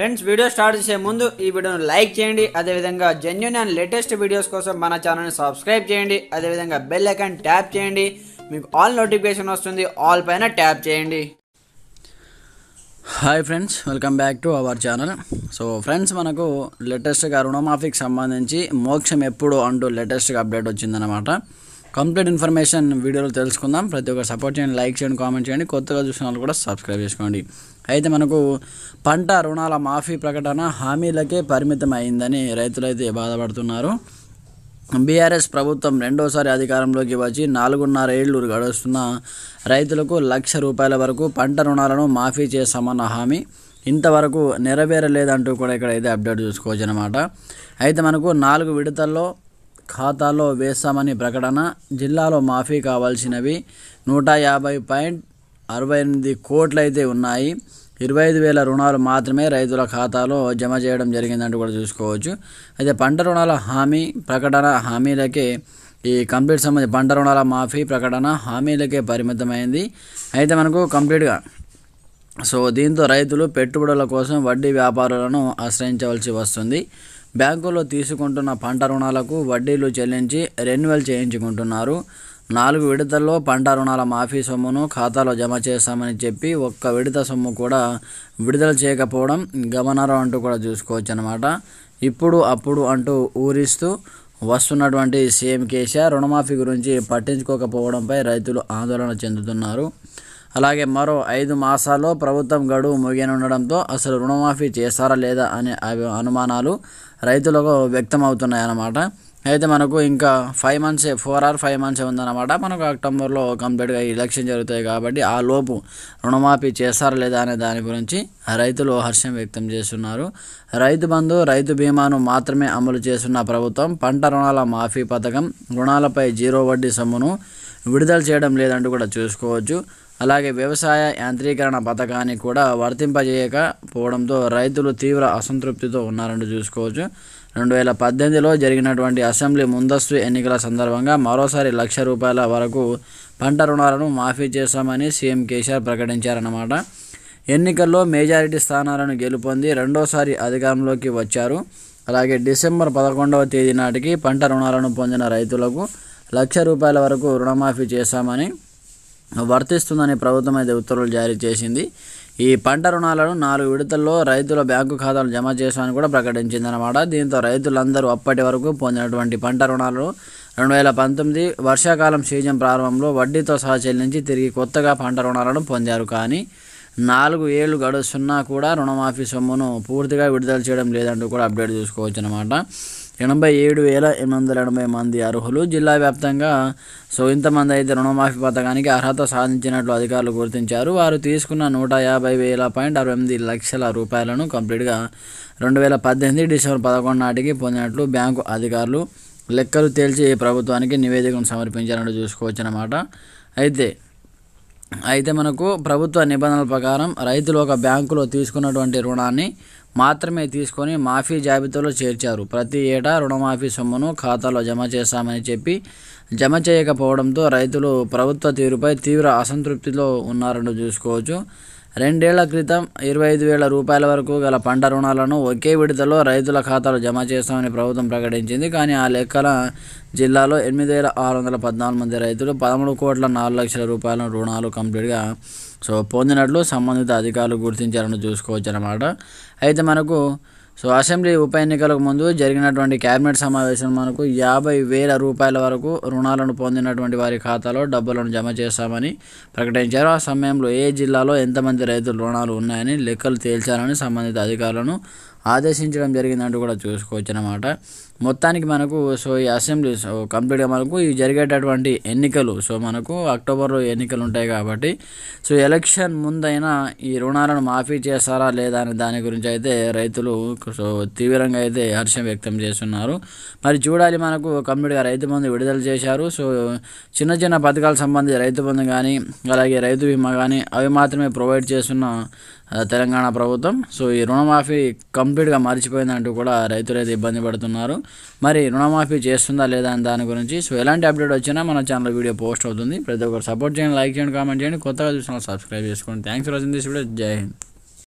friends video start చేసే ముందు ఈ వీడియోను లైక్ చేయండి అదేవిధంగా జెన్యున్ అండ్ లేటెస్ట్ వీడియోస్ కోసం మన ఛానల్ని సబ్స్క్రైబ్ చేయండి అదేవిధంగా బెల్ ఐకాన్ ట్యాప్ చేయండి మీకు ఆల్ నోటిఫికేషన్ వస్తుంది ఆల్ పైన ట్యాప్ చేయండి hi friends welcome back to our channel so friends మనకు లేటెస్ట్గా రుణమాఫీకి సంబంధించి మోక్షం ఎప్పుడు అంటూ లేటెస్ట్గా అప్డేట్ వచ్చిందనమాట కంప్లీట్ ఇన్ఫర్మేషన్ వీడియోలో తెలుసుకుందాం ప్రతి ఒక్కరు సపోర్ట్ చేయండి లైక్ చేయండి కామెంట్ చేయండి కొత్తగా చూసిన వాళ్ళు కూడా సబ్స్క్రైబ్ చేసుకోండి అయితే మనకు పంట రుణాల మాఫీ ప్రకటన హామీలకే పరిమితం అయిందని రైతులైతే బాధపడుతున్నారు బీఆర్ఎస్ ప్రభుత్వం రెండోసారి అధికారంలోకి వచ్చి నాలుగున్నర ఏళ్లు గడుస్తున్న రైతులకు లక్ష రూపాయల వరకు పంట రుణాలను మాఫీ చేస్తామన్న హామీ ఇంతవరకు నెరవేరలేదంటూ కూడా ఇక్కడ అయితే అప్డేట్ చూసుకోవచ్చు అనమాట అయితే మనకు నాలుగు విడతల్లో ఖాతాలో వేశామని ప్రకటన జిల్లాలో మాఫీ కావాల్సినవి నూట యాభై పాయింట్ అరవై ఎనిమిది అయితే ఉన్నాయి ఇరవై ఐదు వేల రుణాలు మాత్రమే రైతుల ఖాతాలో జమ చేయడం జరిగిందంటూ కూడా చూసుకోవచ్చు అయితే పంట రుణాల హామీ ప్రకటన హామీలకే ఈ కంప్లీట్ సంబంధించి పంట రుణాల మాఫీ ప్రకటన హామీలకే పరిమితమైంది అయితే మనకు కంప్లీట్గా సో దీంతో రైతులు పెట్టుబడుల కోసం వడ్డీ వ్యాపారులను ఆశ్రయించవలసి వస్తుంది బ్యాంకులో తీసుకుంటున్న పంట రుణాలకు వడ్డీలు చెల్లించి రెన్యువల్ చేయించుకుంటున్నారు నాలుగు విడతల్లో పంట రుణాల మాఫీ సొమ్మును ఖాతాలో జమ చేస్తామని చెప్పి ఒక్క విడత సొమ్ము కూడా విడుదల చేయకపోవడం గమనారం అంటూ కూడా చూసుకోవచ్చు అనమాట ఇప్పుడు అప్పుడు అంటూ ఊరిస్తూ వస్తున్నటువంటి సీఎం కేసీఆర్ రుణమాఫీ గురించి పట్టించుకోకపోవడంపై రైతులు ఆందోళన చెందుతున్నారు అలాగే మరో ఐదు మాసాల్లో ప్రభుత్వం గడువు ముగియనుండడంతో అసలు రుణమాఫీ చేస్తారా లేదా అనే అనుమానాలు రైతులకు వ్యక్తమవుతున్నాయన్నమాట అయితే మనకు ఇంకా five months four or five months ఉందన్నమాట మనకు అక్టోబర్లో కంప్లీట్గా ఎలక్షన్ జరుగుతాయి కాబట్టి ఆ లోపు రుణమాఫీ చేస్తారా లేదా అనే దాని గురించి రైతులు హర్షం వ్యక్తం చేస్తున్నారు రైతు బంధు రైతు బీమాను మాత్రమే అమలు చేస్తున్న ప్రభుత్వం పంట రుణాల మాఫీ పథకం రుణాలపై జీరో వడ్డీ సొమ్మును విడుదల చేయడం లేదంటూ కూడా చూసుకోవచ్చు అలాగే వ్యవసాయ యాంత్రీకరణ పథకాన్ని కూడా వర్తింపజేయకపోవడంతో రైతులు తీవ్ర అసంతృప్తితో ఉన్నారని చూసుకోవచ్చు రెండు వేల పద్దెనిమిదిలో జరిగినటువంటి అసెంబ్లీ ముందస్తు ఎన్నికల సందర్భంగా మరోసారి లక్ష రూపాయల వరకు పంట రుణాలను మాఫీ చేశామని సీఎం కేసీఆర్ ప్రకటించారన్నమాట ఎన్నికల్లో మెజారిటీ స్థానాలను గెలుపొంది రెండోసారి అధికారంలోకి వచ్చారు అలాగే డిసెంబర్ పదకొండవ తేదీ నాటికి పంట రుణాలను పొందిన రైతులకు లక్ష రూపాయల వరకు రుణమాఫీ చేశామని వర్తిస్తుందని ప్రభుత్వం అయితే ఉత్తర్వులు జారీ చేసింది ఈ పంట రుణాలను నాలుగు విడతల్లో రైతుల బ్యాంకు ఖాతాలు జమ చేసామని కూడా ప్రకటించింది అనమాట దీంతో రైతులందరూ అప్పటి వరకు పొందినటువంటి పంట రుణాలను రెండు వేల పంతొమ్మిది వర్షాకాలం సీజన్ ప్రారంభంలో వడ్డీతో సహా చెల్లించి తిరిగి కొత్తగా పంట రుణాలను పొందారు కానీ నాలుగు ఏళ్ళు గడుస్తున్నా కూడా రుణమాఫీ సొమ్మును పూర్తిగా విడుదల చేయడం లేదంటూ కూడా అప్డేట్ చూసుకోవచ్చు అనమాట ఎనభై ఏడు వేల ఎనిమిది వందల ఎనభై మంది అర్హులు జిల్లా వ్యాప్తంగా సో ఇంతమంది అయితే రుణమాఫీ పథకానికి అర్హత సాధించినట్లు అధికారులు గుర్తించారు వారు తీసుకున్న నూట యాభై వేల పాయింట్ అరవై ఎనిమిది లక్షల రూపాయలను కంప్లీట్గా రెండు వేల పద్దెనిమిది డిసెంబర్ పదకొండు నాటికి పొందినట్లు బ్యాంకు అధికారులు లెక్కలు తేల్చి ప్రభుత్వానికి నివేదికను సమర్పించాలని అన్నమాట అయితే అయితే మనకు ప్రభుత్వ నిబంధనల ప్రకారం రైతులు ఒక బ్యాంకులో తీసుకున్నటువంటి రుణాన్ని మాత్రమే తీసుకొని మాఫీ జాబితాలో చేర్చారు ప్రతి ఏటా రుణమాఫీ సొమ్మును ఖాతాలో జమ చేశామని చెప్పి జమ చేయకపోవడంతో రైతులు ప్రభుత్వ తీరుపై తీవ్ర అసంతృప్తిలో ఉన్నారని చూసుకోవచ్చు రెండేళ్ల క్రితం ఇరవై ఐదు వేల రూపాయల వరకు గల పంట రుణాలను ఒకే విడతలో రైతుల ఖాతాలో జమ చేస్తామని ప్రభుత్వం ప్రకటించింది కానీ ఆ లెక్కల జిల్లాలో ఎనిమిది వేల ఆరు వందల పద్నాలుగు మంది రైతులు పదమూడు కోట్ల నాలుగు లక్షల రూపాయల రుణాలు కంప్లీట్గా సో పొందినట్లు సంబంధిత అధికారులు గుర్తించారని చూసుకోవచ్చు అనమాట అయితే మనకు సో అసెంబ్లీ ఉప ఎన్నికలకు ముందు జరిగినటువంటి క్యాబినెట్ సమావేశంలో మనకు యాభై వేల రూపాయల వరకు రుణాలను పొందినటువంటి వారి ఖాతాలో డబ్బులను జమ చేస్తామని ప్రకటించారు ఆ సమయంలో ఏ జిల్లాలో ఎంతమంది రైతులు రుణాలు ఉన్నాయని లెక్కలు తేల్చాలని సంబంధిత అధికారులను ఆదేశించడం జరిగిందంటూ కూడా చూసుకోవచ్చు అనమాట మొత్తానికి మనకు సో ఈ అసెంబ్లీ సో కంప్లీట్గా మనకు ఈ జరిగేటటువంటి ఎన్నికలు సో మనకు అక్టోబర్లో ఎన్నికలు ఉంటాయి కాబట్టి సో ఎలక్షన్ ముందైనా ఈ రుణాలను మాఫీ చేస్తారా లేదా అనే దాని గురించి అయితే రైతులు సో తీవ్రంగా అయితే హర్షం వ్యక్తం చేస్తున్నారు మరి చూడాలి మనకు కంప్లీట్గా రైతు బంధు విడుదల చేశారు సో చిన్న చిన్న పథకాలు సంబంధించి రైతు బంధు కానీ అలాగే రైతు బీమా కానీ అవి మాత్రమే ప్రొవైడ్ చేస్తున్న తెలంగాణ ప్రభుత్వం సో ఈ రుణమాఫీ కంప్లీట్గా మర్చిపోయిందంటూ కూడా రైతులైతే ఇబ్బంది పడుతున్నారు మరి రుణమాఫీ చేస్తుందా లేదా అని దాని గురించి సో ఎలాంటి అప్డేట్ వచ్చినా మన ఛానల్ వీడియో పోస్ట్ అవుతుంది ప్రతి ఒక్కరు సపోర్ట్ చేయండి లైక్ చేయండి కామెంట్ చేయండి కొత్తగా చూసిన సబ్స్క్రైబ్ చేసుకోండి thanks for watching this video Jai Hind